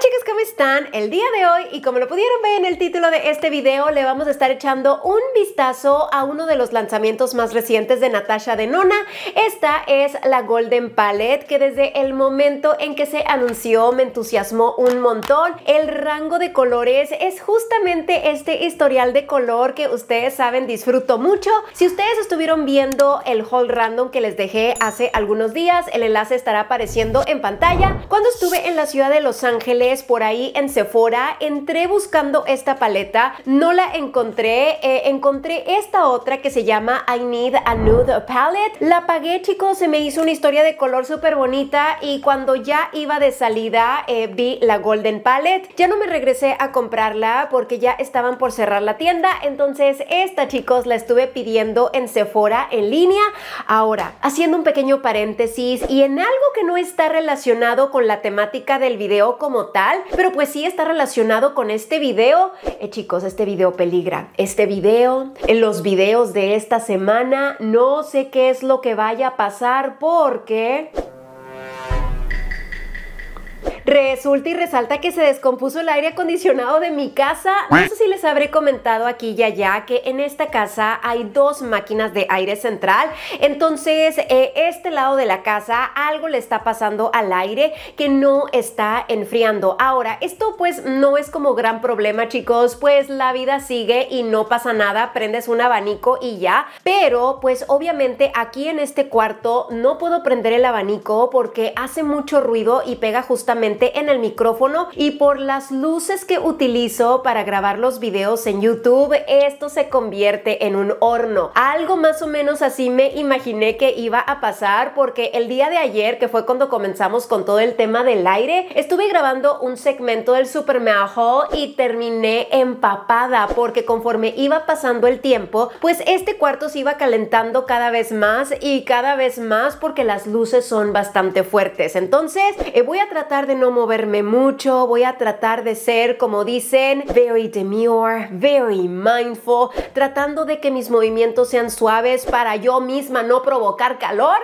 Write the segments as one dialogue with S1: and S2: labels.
S1: chicas, ¿cómo están? El día de hoy, y como lo pudieron ver en el título de este video, le vamos a estar echando un vistazo a uno de los lanzamientos más recientes de Natasha Denona. Esta es la Golden Palette, que desde el momento en que se anunció me entusiasmó un montón. El rango de colores es justamente este historial de color que ustedes saben disfruto mucho. Si ustedes estuvieron viendo el haul random que les dejé hace algunos días, el enlace estará apareciendo en pantalla. Cuando estuve en la ciudad de Los Ángeles, por ahí en Sephora. Entré buscando esta paleta, no la encontré. Eh, encontré esta otra que se llama I Need a Nude Palette. La pagué, chicos, se me hizo una historia de color súper bonita y cuando ya iba de salida eh, vi la Golden Palette. Ya no me regresé a comprarla porque ya estaban por cerrar la tienda. Entonces esta, chicos, la estuve pidiendo en Sephora en línea. Ahora, haciendo un pequeño paréntesis y en algo que no está relacionado con la temática del video como tal, pero pues sí está relacionado con este video. Eh, chicos, este video peligra. Este video, en los videos de esta semana, no sé qué es lo que vaya a pasar porque... Resulta y resalta que se descompuso el aire acondicionado de mi casa. No sé si les habré comentado aquí y allá que en esta casa hay dos máquinas de aire central. Entonces, eh, este lado de la casa algo le está pasando al aire que no está enfriando. Ahora, esto pues no es como gran problema, chicos, pues la vida sigue y no pasa nada. Prendes un abanico y ya. Pero, pues obviamente aquí en este cuarto no puedo prender el abanico porque hace mucho ruido y pega justamente en el micrófono y por las luces que utilizo para grabar los videos en YouTube, esto se convierte en un horno. Algo más o menos así me imaginé que iba a pasar porque el día de ayer, que fue cuando comenzamos con todo el tema del aire, estuve grabando un segmento del Super y terminé empapada porque conforme iba pasando el tiempo, pues este cuarto se iba calentando cada vez más y cada vez más porque las luces son bastante fuertes. Entonces, eh, voy a tratar de no moverme mucho, voy a tratar de ser, como dicen, very demure, very mindful, tratando de que mis movimientos sean suaves para yo misma no provocar calor.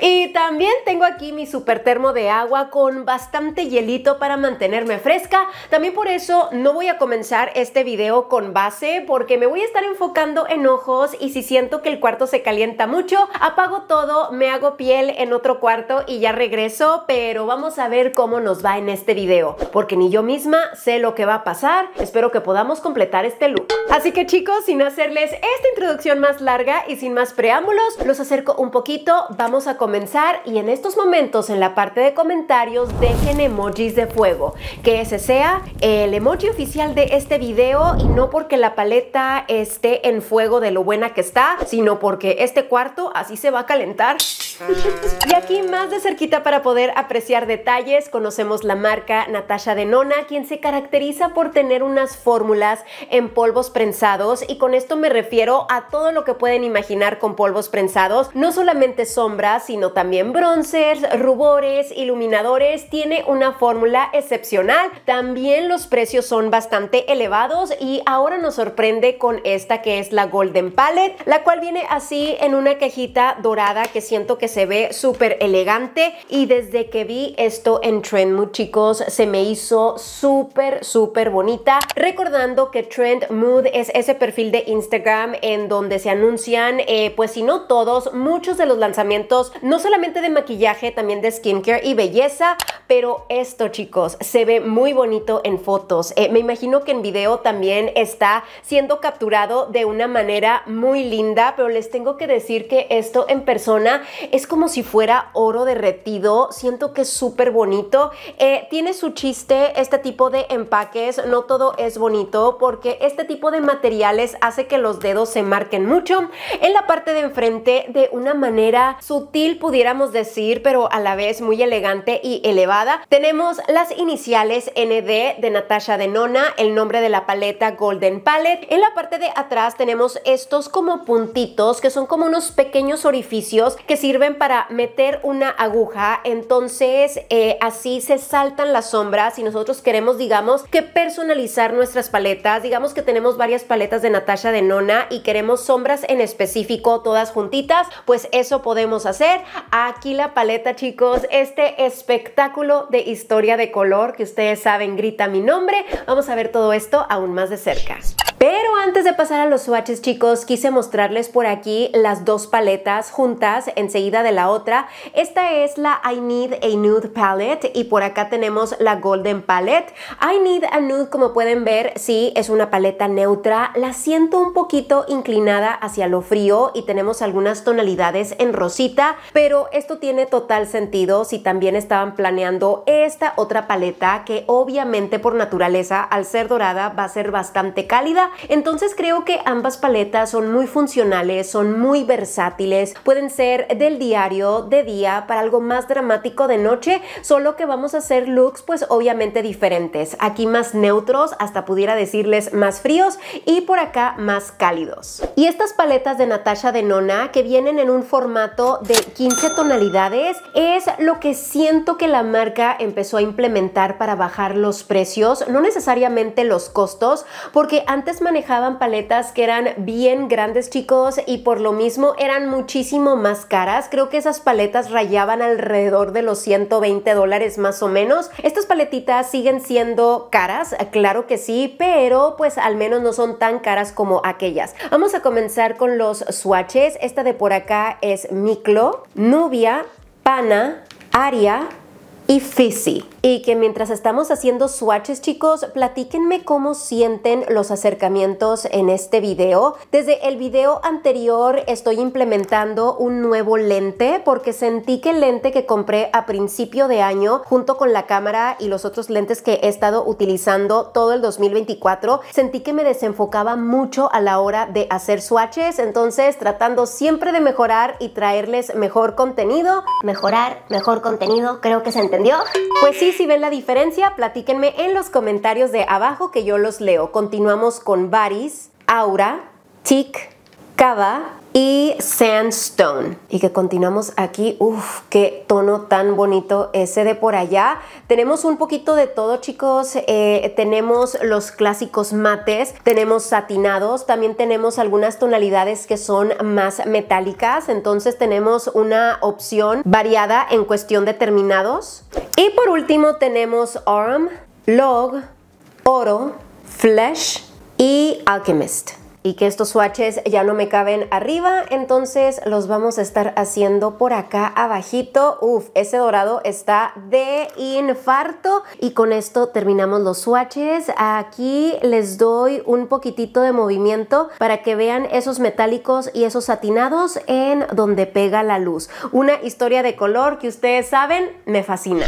S1: Y también tengo aquí mi super termo de agua con bastante hielito para mantenerme fresca. También por eso no voy a comenzar este video con base porque me voy a estar enfocando en ojos y si siento que el cuarto se calienta mucho, apago todo, me hago piel en otro cuarto y ya regreso, pero vamos a ver cómo nos va en este video, porque ni yo misma sé lo que va a pasar. Espero que podamos completar este look. Así que chicos, sin hacerles esta introducción más larga y sin más preámbulos, los acerco un poquito, vamos a comenzar y en estos momentos en la parte de comentarios dejen emojis de fuego, que ese sea el emoji oficial de este video y no porque la paleta esté en fuego de lo buena que está, sino porque este cuarto así se va a calentar. y aquí más de cerquita para poder apreciar detalles con conocemos la marca Natasha Denona, quien se caracteriza por tener unas fórmulas en polvos prensados y con esto me refiero a todo lo que pueden imaginar con polvos prensados, no solamente sombras, sino también bronzers, rubores, iluminadores, tiene una fórmula excepcional. También los precios son bastante elevados y ahora nos sorprende con esta que es la Golden Palette, la cual viene así en una cajita dorada que siento que se ve súper elegante y desde que vi esto en Trend Mood, chicos, se me hizo súper, súper bonita. Recordando que Trend Mood es ese perfil de Instagram en donde se anuncian, eh, pues si no todos, muchos de los lanzamientos, no solamente de maquillaje, también de skincare y belleza, pero esto, chicos, se ve muy bonito en fotos. Eh, me imagino que en video también está siendo capturado de una manera muy linda, pero les tengo que decir que esto en persona es como si fuera oro derretido. Siento que es súper bonito eh, tiene su chiste este tipo de empaques, no todo es bonito porque este tipo de materiales hace que los dedos se marquen mucho en la parte de enfrente de una manera sutil pudiéramos decir, pero a la vez muy elegante y elevada. Tenemos las iniciales ND de Natasha Denona, el nombre de la paleta Golden Palette. En la parte de atrás tenemos estos como puntitos que son como unos pequeños orificios que sirven para meter una aguja, entonces eh, así se saltan las sombras y nosotros queremos, digamos, que personalizar nuestras paletas. Digamos que tenemos varias paletas de Natasha de Nona y queremos sombras en específico, todas juntitas, pues eso podemos hacer. Aquí la paleta, chicos, este espectáculo de historia de color que ustedes saben grita mi nombre. Vamos a ver todo esto aún más de cerca. Pero antes de pasar a los swatches, chicos, quise mostrarles por aquí las dos paletas juntas, enseguida de la otra. Esta es la I Need a Nude Palette y por acá tenemos la Golden Palette. I Need a Nude, como pueden ver, sí, es una paleta neutra. La siento un poquito inclinada hacia lo frío y tenemos algunas tonalidades en rosita, pero esto tiene total sentido si también estaban planeando esta otra paleta que obviamente por naturaleza, al ser dorada, va a ser bastante cálida entonces creo que ambas paletas son muy funcionales, son muy versátiles, pueden ser del diario, de día, para algo más dramático de noche, solo que vamos a hacer looks pues obviamente diferentes. Aquí más neutros, hasta pudiera decirles más fríos y por acá más cálidos. Y estas paletas de Natasha Denona que vienen en un formato de 15 tonalidades es lo que siento que la marca empezó a implementar para bajar los precios, no necesariamente los costos, porque antes manejaban paletas que eran bien grandes chicos y por lo mismo eran muchísimo más caras. Creo que esas paletas rayaban alrededor de los 120 dólares más o menos. Estas paletitas siguen siendo caras, claro que sí, pero pues al menos no son tan caras como aquellas. Vamos a comenzar con los swatches. Esta de por acá es Miclo, Nubia, Pana, Aria y Fizzy. Y que mientras estamos haciendo swatches, chicos, platíquenme cómo sienten los acercamientos en este video. Desde el video anterior estoy implementando un nuevo lente porque sentí que el lente que compré a principio de año junto con la cámara y los otros lentes que he estado utilizando todo el 2024, sentí que me desenfocaba mucho a la hora de hacer swatches, entonces tratando siempre de mejorar y traerles mejor contenido. Mejorar, mejor contenido, creo que se entendió. Pues sí, si ven la diferencia, platíquenme en los comentarios de abajo que yo los leo. Continuamos con Baris, Aura, Tic, Cava, y Sandstone. Y que continuamos aquí. Uf, qué tono tan bonito ese de por allá. Tenemos un poquito de todo, chicos. Eh, tenemos los clásicos mates, tenemos satinados, también tenemos algunas tonalidades que son más metálicas. Entonces tenemos una opción variada en cuestión de terminados. Y por último tenemos arm Log, Oro, Flesh y Alchemist y que estos swatches ya no me caben arriba, entonces los vamos a estar haciendo por acá abajito. Uf, ese dorado está de infarto y con esto terminamos los swatches. Aquí les doy un poquitito de movimiento para que vean esos metálicos y esos satinados en donde pega la luz. Una historia de color que ustedes saben me fascina.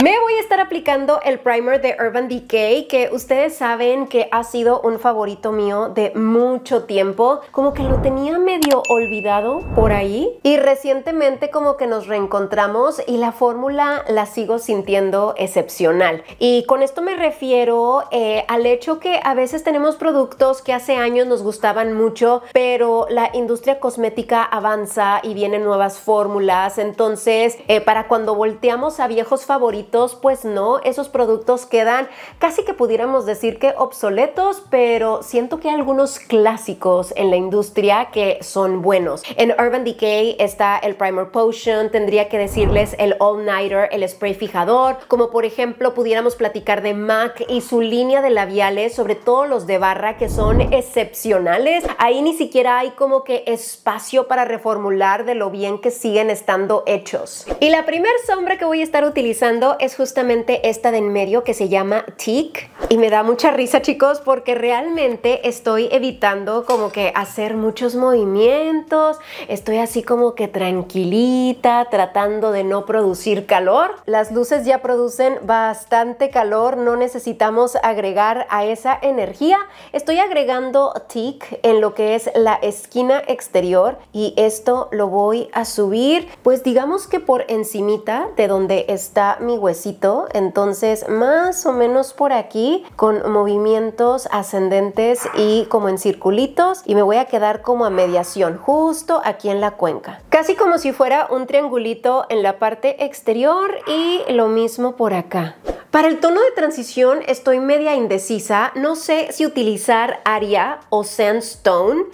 S1: Me voy a estar aplicando el primer de Urban Decay, que ustedes saben que ha sido un favorito mío de mucho tiempo. Como que lo tenía medio olvidado por ahí. Y recientemente como que nos reencontramos y la fórmula la sigo sintiendo excepcional. Y con esto me refiero eh, al hecho que a veces tenemos productos que hace años nos gustaban mucho, pero la industria cosmética avanza y vienen nuevas fórmulas. Entonces, eh, para cuando volteamos a viejos favoritos, pues no, esos productos quedan casi que pudiéramos decir que obsoletos, pero siento que hay algunos clásicos en la industria que son buenos. En Urban Decay está el Primer Potion, tendría que decirles el All Nighter, el spray fijador, como por ejemplo pudiéramos platicar de MAC y su línea de labiales, sobre todo los de barra que son excepcionales. Ahí ni siquiera hay como que espacio para reformular de lo bien que siguen estando hechos. Y la primer sombra que voy a estar utilizando es justamente esta de en medio que se llama Tick. Y me da mucha risa, chicos, porque realmente estoy evitando como que hacer muchos movimientos. Estoy así como que tranquilita, tratando de no producir calor. Las luces ya producen bastante calor, no necesitamos agregar a esa energía. Estoy agregando tic en lo que es la esquina exterior y esto lo voy a subir, pues digamos que por encimita de donde está mi huesito. Entonces, más o menos por aquí con movimientos ascendentes y como en circulitos y me voy a quedar como a mediación, justo aquí en la cuenca. Casi como si fuera un triangulito en la parte exterior y lo mismo por acá. Para el tono de transición estoy media indecisa, no sé si utilizar aria o sandstone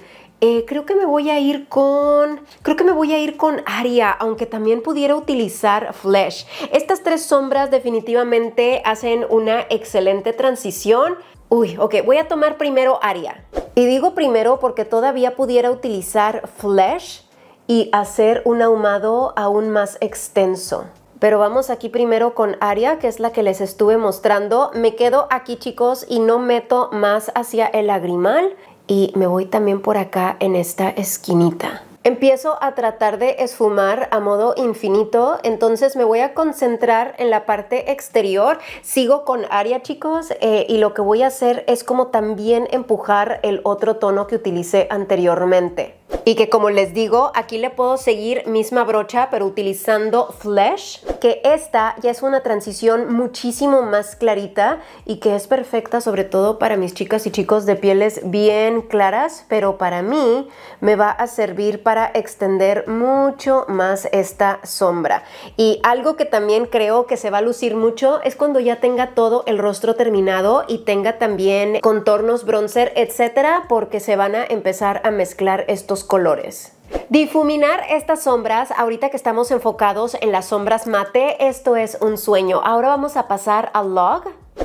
S1: eh, creo que me voy a ir con. Creo que me voy a ir con Aria, aunque también pudiera utilizar Flesh. Estas tres sombras definitivamente hacen una excelente transición. Uy, ok, voy a tomar primero Aria. Y digo primero porque todavía pudiera utilizar Flesh y hacer un ahumado aún más extenso. Pero vamos aquí primero con Aria, que es la que les estuve mostrando. Me quedo aquí, chicos, y no meto más hacia el lagrimal y me voy también por acá en esta esquinita. Empiezo a tratar de esfumar a modo infinito, entonces me voy a concentrar en la parte exterior. Sigo con área, chicos, eh, y lo que voy a hacer es como también empujar el otro tono que utilicé anteriormente. Y que como les digo, aquí le puedo seguir misma brocha, pero utilizando flash que esta ya es una transición muchísimo más clarita y que es perfecta sobre todo para mis chicas y chicos de pieles bien claras, pero para mí me va a servir para extender mucho más esta sombra. Y algo que también creo que se va a lucir mucho es cuando ya tenga todo el rostro terminado y tenga también contornos, bronzer, etcétera, porque se van a empezar a mezclar estos colores. Difuminar estas sombras, ahorita que estamos enfocados en las sombras mate, esto es un sueño. Ahora vamos a pasar a log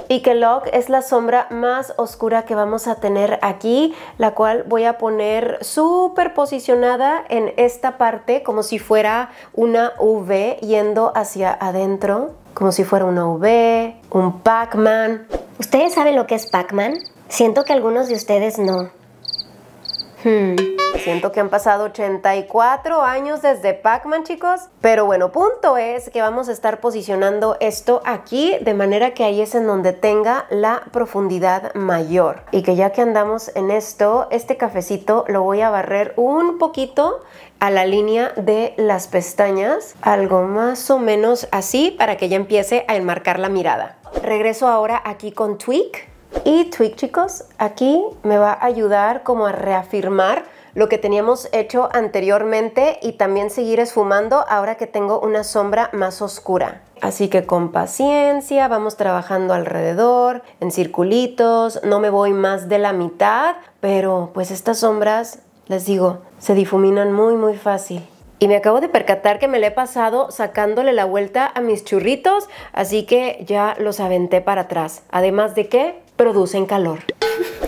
S1: y que log es la sombra más oscura que vamos a tener aquí, la cual voy a poner súper posicionada en esta parte como si fuera una V yendo hacia adentro, como si fuera una V, un Pac-Man. ¿Ustedes saben lo que es Pac-Man? Siento que algunos de ustedes no. Hmm. Siento que han pasado 84 años desde Pac-Man, chicos. Pero bueno, punto es que vamos a estar posicionando esto aquí de manera que ahí es en donde tenga la profundidad mayor. Y que ya que andamos en esto, este cafecito lo voy a barrer un poquito a la línea de las pestañas, algo más o menos así para que ya empiece a enmarcar la mirada. Regreso ahora aquí con Tweak y Twig, chicos, aquí me va a ayudar como a reafirmar lo que teníamos hecho anteriormente y también seguir esfumando ahora que tengo una sombra más oscura. Así que con paciencia vamos trabajando alrededor, en circulitos, no me voy más de la mitad, pero pues estas sombras, les digo, se difuminan muy muy fácil. Y me acabo de percatar que me le he pasado sacándole la vuelta a mis churritos, así que ya los aventé para atrás. Además de que producen calor.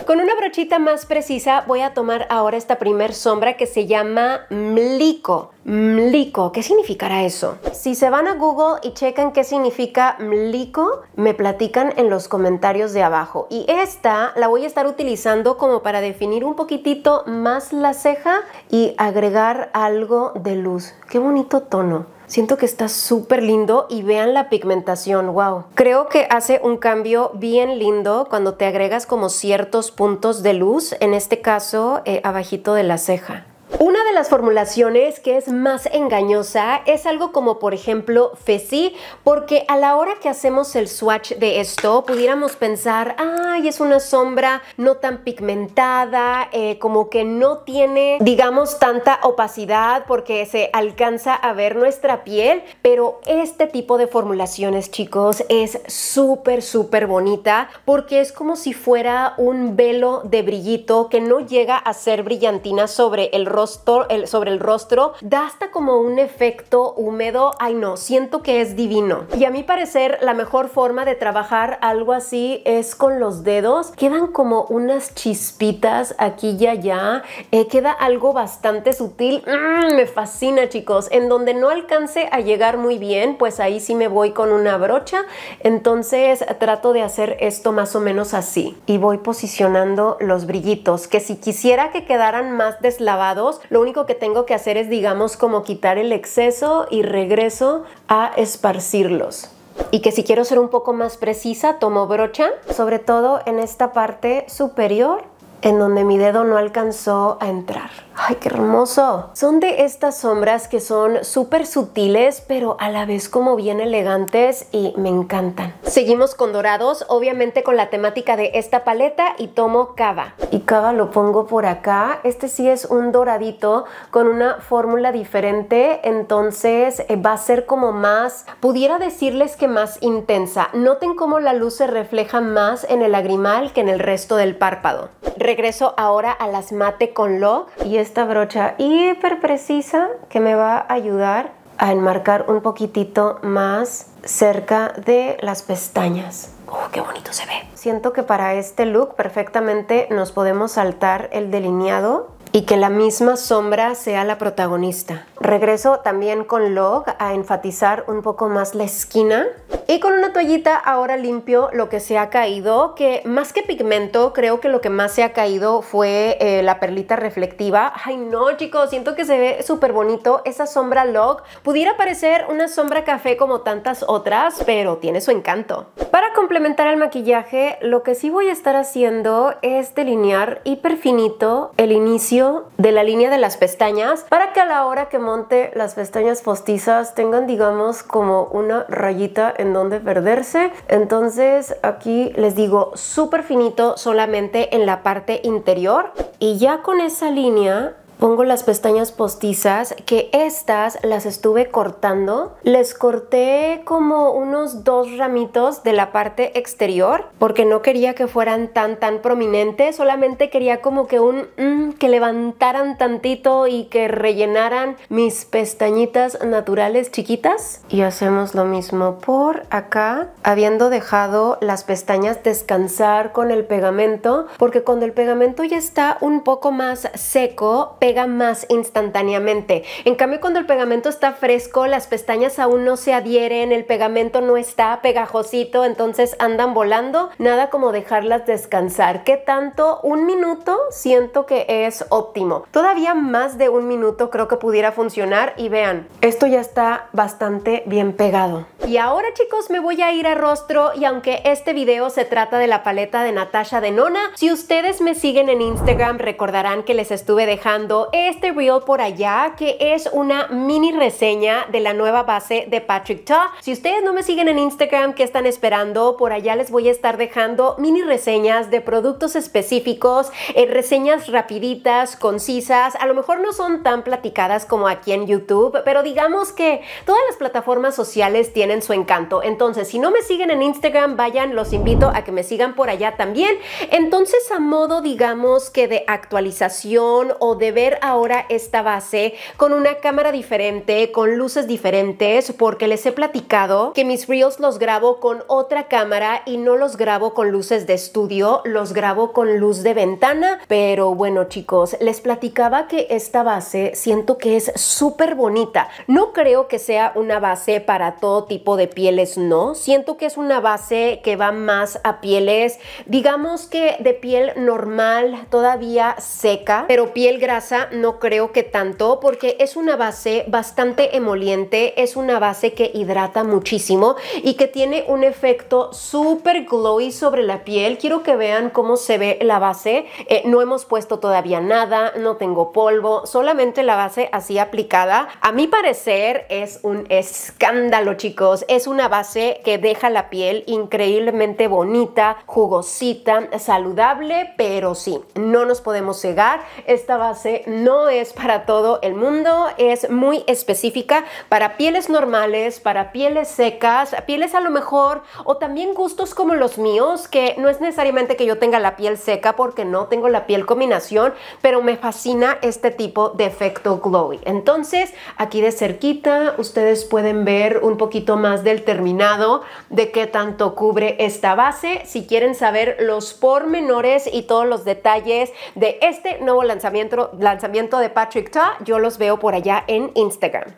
S1: Con una brochita más precisa voy a tomar ahora esta primer sombra que se llama Mlico. Mlico, ¿qué significará eso? Si se van a Google y checan qué significa Mlico, me platican en los comentarios de abajo. Y esta la voy a estar utilizando como para definir un poquitito más la ceja y agregar algo de luz. Qué bonito tono. Siento que está súper lindo y vean la pigmentación, wow. Creo que hace un cambio bien lindo cuando te agregas como ciertos puntos de luz, en este caso eh, abajito de la ceja. Una de las formulaciones que es más engañosa es algo como por ejemplo FECI, porque a la hora que hacemos el swatch de esto pudiéramos pensar, ay, es una sombra no tan pigmentada, eh, como que no tiene, digamos, tanta opacidad porque se alcanza a ver nuestra piel, pero este tipo de formulaciones, chicos, es súper, súper bonita porque es como si fuera un velo de brillito que no llega a ser brillantina sobre el rostro el, sobre el rostro, da hasta como un efecto húmedo. Ay no, siento que es divino. Y a mi parecer, la mejor forma de trabajar algo así es con los dedos. Quedan como unas chispitas aquí y allá. Eh, queda algo bastante sutil. Mm, me fascina, chicos. En donde no alcance a llegar muy bien, pues ahí sí me voy con una brocha. Entonces trato de hacer esto más o menos así. Y voy posicionando los brillitos, que si quisiera que quedaran más deslavados, lo único que tengo que hacer es, digamos, como quitar el exceso y regreso a esparcirlos y que si quiero ser un poco más precisa tomo brocha, sobre todo en esta parte superior en donde mi dedo no alcanzó a entrar. ¡Ay, qué hermoso! Son de estas sombras que son súper sutiles, pero a la vez como bien elegantes y me encantan. Seguimos con dorados, obviamente con la temática de esta paleta y tomo cava. Y cava lo pongo por acá. Este sí es un doradito con una fórmula diferente, entonces eh, va a ser como más, pudiera decirles que más intensa. Noten cómo la luz se refleja más en el lagrimal que en el resto del párpado. Regreso ahora a las mate con lo y esta brocha hiper precisa que me va a ayudar a enmarcar un poquitito más cerca de las pestañas. ¡Oh, qué bonito se ve! Siento que para este look perfectamente nos podemos saltar el delineado y que la misma sombra sea la protagonista. Regreso también con Log a enfatizar un poco más la esquina y con una toallita ahora limpio lo que se ha caído, que más que pigmento creo que lo que más se ha caído fue eh, la perlita reflectiva. Ay no chicos, siento que se ve súper bonito esa sombra Log. Pudiera parecer una sombra café como tantas otras, pero tiene su encanto. Para complementar el maquillaje, lo que sí voy a estar haciendo es delinear finito el inicio de la línea de las pestañas para que a la hora que monte las pestañas postizas tengan digamos como una rayita en donde perderse entonces aquí les digo súper finito solamente en la parte interior y ya con esa línea pongo las pestañas postizas, que estas las estuve cortando. Les corté como unos dos ramitos de la parte exterior, porque no quería que fueran tan tan prominentes, solamente quería como que un mm, que levantaran tantito y que rellenaran mis pestañitas naturales chiquitas. Y hacemos lo mismo por acá, habiendo dejado las pestañas descansar con el pegamento, porque cuando el pegamento ya está un poco más seco, más instantáneamente. En cambio, cuando el pegamento está fresco, las pestañas aún no se adhieren, el pegamento no está pegajosito, entonces andan volando. Nada como dejarlas descansar. ¿Qué tanto? Un minuto siento que es óptimo. Todavía más de un minuto creo que pudiera funcionar y vean, esto ya está bastante bien pegado. Y ahora chicos me voy a ir a rostro y aunque este video se trata de la paleta de Natasha de Nona, si ustedes me siguen en Instagram recordarán que les estuve dejando este reel por allá que es una mini reseña de la nueva base de Patrick Ta. Si ustedes no me siguen en Instagram, ¿qué están esperando? Por allá les voy a estar dejando mini reseñas de productos específicos, eh, reseñas rapiditas, concisas. A lo mejor no son tan platicadas como aquí en YouTube, pero digamos que todas las plataformas sociales tienen su encanto. Entonces, si no me siguen en Instagram, vayan, los invito a que me sigan por allá también. Entonces, a modo, digamos que de actualización o de ahora esta base con una cámara diferente, con luces diferentes, porque les he platicado que mis reels los grabo con otra cámara y no los grabo con luces de estudio, los grabo con luz de ventana. Pero bueno chicos, les platicaba que esta base siento que es súper bonita. No creo que sea una base para todo tipo de pieles, no. Siento que es una base que va más a pieles, digamos que de piel normal, todavía seca, pero piel grasa no creo que tanto porque es una base bastante emoliente, es una base que hidrata muchísimo y que tiene un efecto súper glowy sobre la piel. Quiero que vean cómo se ve la base. Eh, no hemos puesto todavía nada, no tengo polvo, solamente la base así aplicada. A mi parecer es un escándalo, chicos. Es una base que deja la piel increíblemente bonita, jugosita, saludable, pero sí, no nos podemos cegar. Esta base no es para todo el mundo, es muy específica para pieles normales, para pieles secas, pieles a lo mejor o también gustos como los míos, que no es necesariamente que yo tenga la piel seca porque no tengo la piel combinación, pero me fascina este tipo de efecto glowy. Entonces, aquí de cerquita ustedes pueden ver un poquito más del terminado, de qué tanto cubre esta base. Si quieren saber los pormenores y todos los detalles de este nuevo lanzamiento, la lanzamiento de Patrick Ta, yo los veo por allá en Instagram.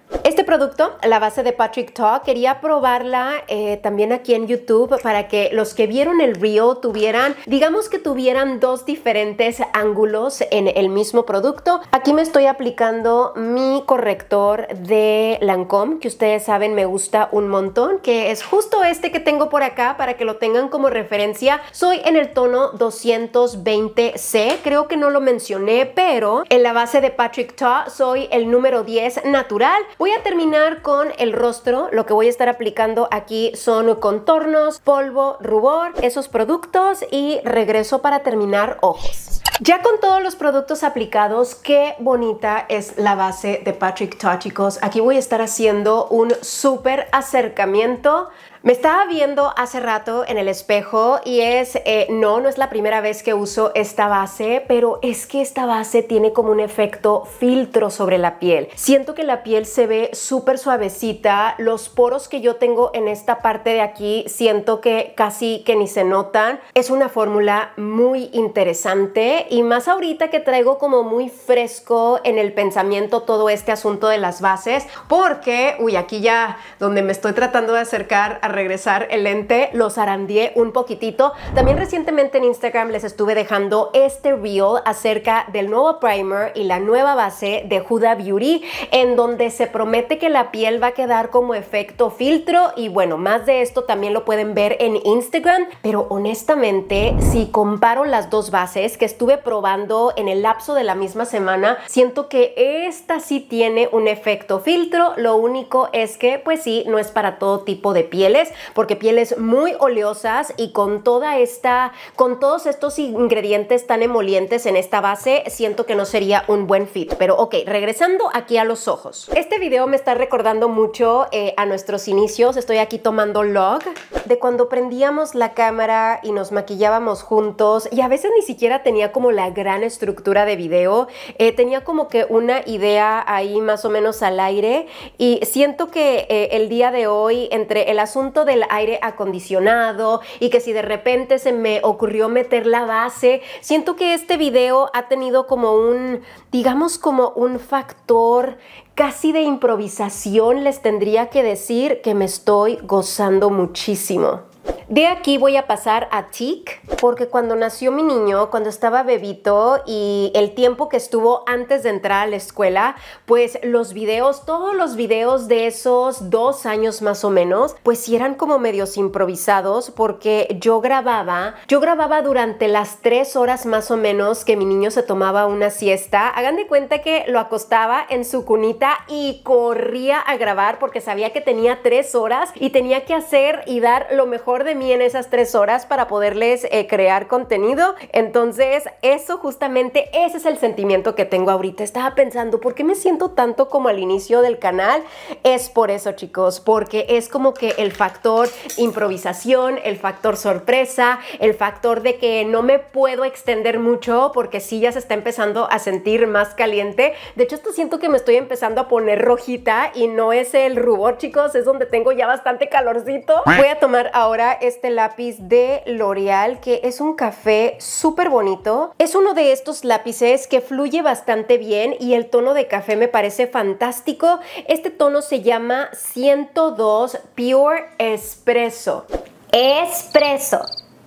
S1: Este producto, la base de Patrick Taw, quería probarla eh, también aquí en YouTube para que los que vieron el reel tuvieran, digamos que tuvieran dos diferentes ángulos en el mismo producto. Aquí me estoy aplicando mi corrector de Lancome, que ustedes saben me gusta un montón, que es justo este que tengo por acá para que lo tengan como referencia. Soy en el tono 220C, creo que no lo mencioné, pero en la base de Patrick Taw soy el número 10 natural. Voy a terminar terminar con el rostro, lo que voy a estar aplicando aquí son contornos, polvo, rubor, esos productos y regreso para terminar ojos. Ya con todos los productos aplicados, qué bonita es la base de Patrick Tauchicos. Aquí voy a estar haciendo un súper acercamiento me estaba viendo hace rato en el espejo y es, eh, no, no es la primera vez que uso esta base, pero es que esta base tiene como un efecto filtro sobre la piel. Siento que la piel se ve súper suavecita, los poros que yo tengo en esta parte de aquí siento que casi que ni se notan. Es una fórmula muy interesante y más ahorita que traigo como muy fresco en el pensamiento todo este asunto de las bases, porque, uy, aquí ya donde me estoy tratando de acercar a regresar el lente, los arandié un poquitito. También recientemente en Instagram les estuve dejando este reel acerca del nuevo primer y la nueva base de Huda Beauty, en donde se promete que la piel va a quedar como efecto filtro y bueno, más de esto también lo pueden ver en Instagram, pero honestamente, si comparo las dos bases que estuve probando en el lapso de la misma semana, siento que esta sí tiene un efecto filtro, lo único es que pues sí, no es para todo tipo de pieles, porque pieles muy oleosas y con toda esta, con todos estos ingredientes tan emolientes en esta base, siento que no sería un buen fit. Pero ok, regresando aquí a los ojos. Este video me está recordando mucho eh, a nuestros inicios. Estoy aquí tomando log de cuando prendíamos la cámara y nos maquillábamos juntos y a veces ni siquiera tenía como la gran estructura de video. Eh, tenía como que una idea ahí más o menos al aire y siento que eh, el día de hoy entre el asunto del aire acondicionado y que si de repente se me ocurrió meter la base, siento que este video ha tenido como un, digamos como un factor casi de improvisación, les tendría que decir que me estoy gozando muchísimo. De aquí voy a pasar a Tik porque cuando nació mi niño, cuando estaba bebito y el tiempo que estuvo antes de entrar a la escuela, pues los videos, todos los videos de esos dos años más o menos, pues sí eran como medios improvisados, porque yo grababa, yo grababa durante las tres horas más o menos que mi niño se tomaba una siesta. Hagan de cuenta que lo acostaba en su cunita y corría a grabar porque sabía que tenía tres horas y tenía que hacer y dar lo mejor de mí en esas tres horas para poderles eh, crear contenido. Entonces, eso justamente, ese es el sentimiento que tengo ahorita. Estaba pensando, ¿por qué me siento tanto como al inicio del canal? Es por eso, chicos, porque es como que el factor improvisación, el factor sorpresa, el factor de que no me puedo extender mucho porque sí ya se está empezando a sentir más caliente. De hecho, esto siento que me estoy empezando a poner rojita y no es el rubor, chicos, es donde tengo ya bastante calorcito. Voy a tomar ahora este lápiz de L'Oreal que es un café súper bonito. Es uno de estos lápices que fluye bastante bien y el tono de café me parece fantástico. Este tono se llama 102 Pure Espresso. Espresso,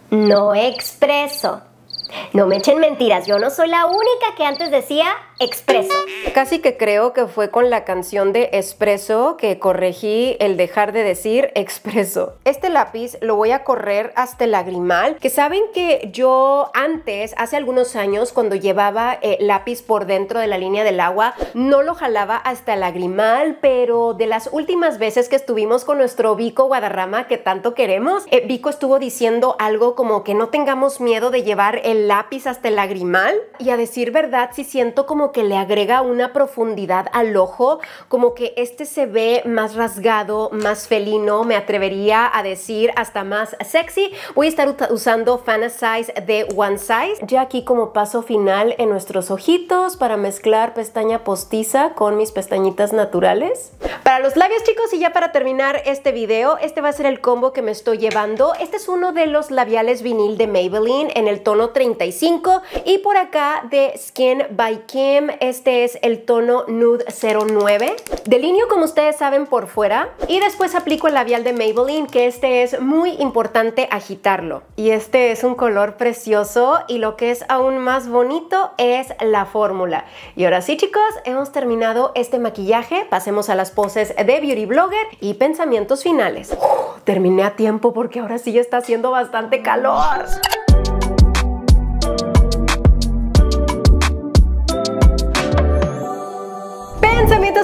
S1: no expreso. No me echen mentiras, yo no soy la única que antes decía expreso. Casi que creo que fue con la canción de expreso que corregí el dejar de decir expreso. Este lápiz lo voy a correr hasta el lagrimal, que saben que yo antes, hace algunos años, cuando llevaba eh, lápiz por dentro de la línea del agua, no lo jalaba hasta el lagrimal, pero de las últimas veces que estuvimos con nuestro Vico Guadarrama que tanto queremos, eh, Vico estuvo diciendo algo como que no tengamos miedo de llevar el lápiz hasta el lagrimal y a decir verdad si siento como que le agrega una profundidad al ojo, como que este se ve más rasgado, más felino, me atrevería a decir hasta más sexy. Voy a estar usando Fantasize de One Size, ya aquí como paso final en nuestros ojitos para mezclar pestaña postiza con mis pestañitas naturales. Para los labios chicos y ya para terminar este video, este va a ser el combo que me estoy llevando. Este es uno de los labiales vinil de Maybelline en el tono 30 y por acá de Skin by Kim, este es el tono Nude 09. Delineo como ustedes saben por fuera y después aplico el labial de Maybelline que este es muy importante agitarlo. Y este es un color precioso y lo que es aún más bonito es la fórmula. Y ahora sí chicos, hemos terminado este maquillaje, pasemos a las poses de Beauty Blogger y pensamientos finales. terminé a tiempo porque ahora sí está haciendo bastante calor.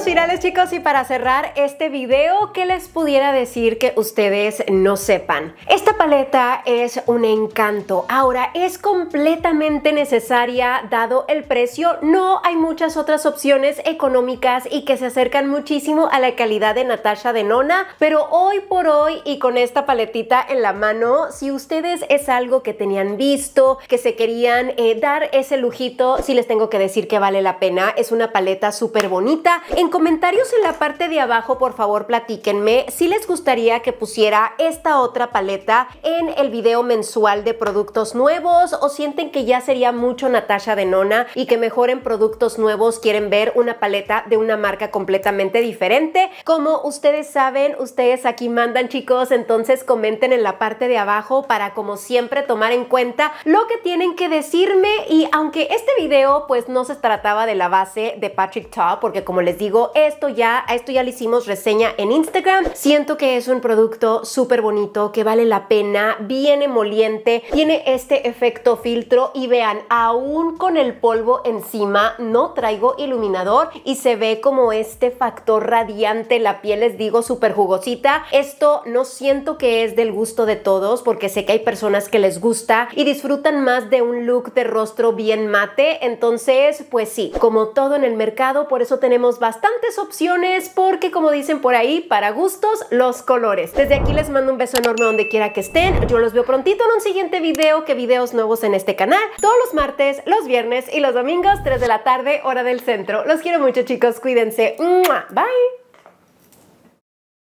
S1: finales chicos y para cerrar este video, que les pudiera decir que ustedes no sepan? Esta paleta es un encanto. Ahora, es completamente necesaria dado el precio. No hay muchas otras opciones económicas y que se acercan muchísimo a la calidad de Natasha de Nona, pero hoy por hoy y con esta paletita en la mano, si ustedes es algo que tenían visto, que se querían eh, dar ese lujito, si les tengo que decir que vale la pena. Es una paleta súper bonita. En comentarios en la parte de abajo, por favor, platíquenme si les gustaría que pusiera esta otra paleta en el video mensual de productos nuevos o sienten que ya sería mucho Natasha de Nona y que mejor en productos nuevos quieren ver una paleta de una marca completamente diferente. Como ustedes saben, ustedes aquí mandan, chicos, entonces comenten en la parte de abajo para como siempre tomar en cuenta lo que tienen que decirme y aunque este video pues no se trataba de la base de Patrick Ta porque como les digo esto ya, a esto ya le hicimos reseña en Instagram. Siento que es un producto súper bonito, que vale la pena, bien emoliente, tiene este efecto filtro y vean, aún con el polvo encima no traigo iluminador y se ve como este factor radiante, la piel les digo súper jugosita. Esto no siento que es del gusto de todos porque sé que hay personas que les gusta y disfrutan más de un look de rostro bien mate, entonces pues sí, como todo en el mercado, por eso tenemos bastante tantas opciones porque como dicen por ahí, para gustos los colores. Desde aquí les mando un beso enorme donde quiera que estén. Yo los veo prontito en un siguiente video que videos nuevos en este canal. Todos los martes, los viernes y los domingos, 3 de la tarde, hora del centro. Los quiero mucho chicos, cuídense. Bye.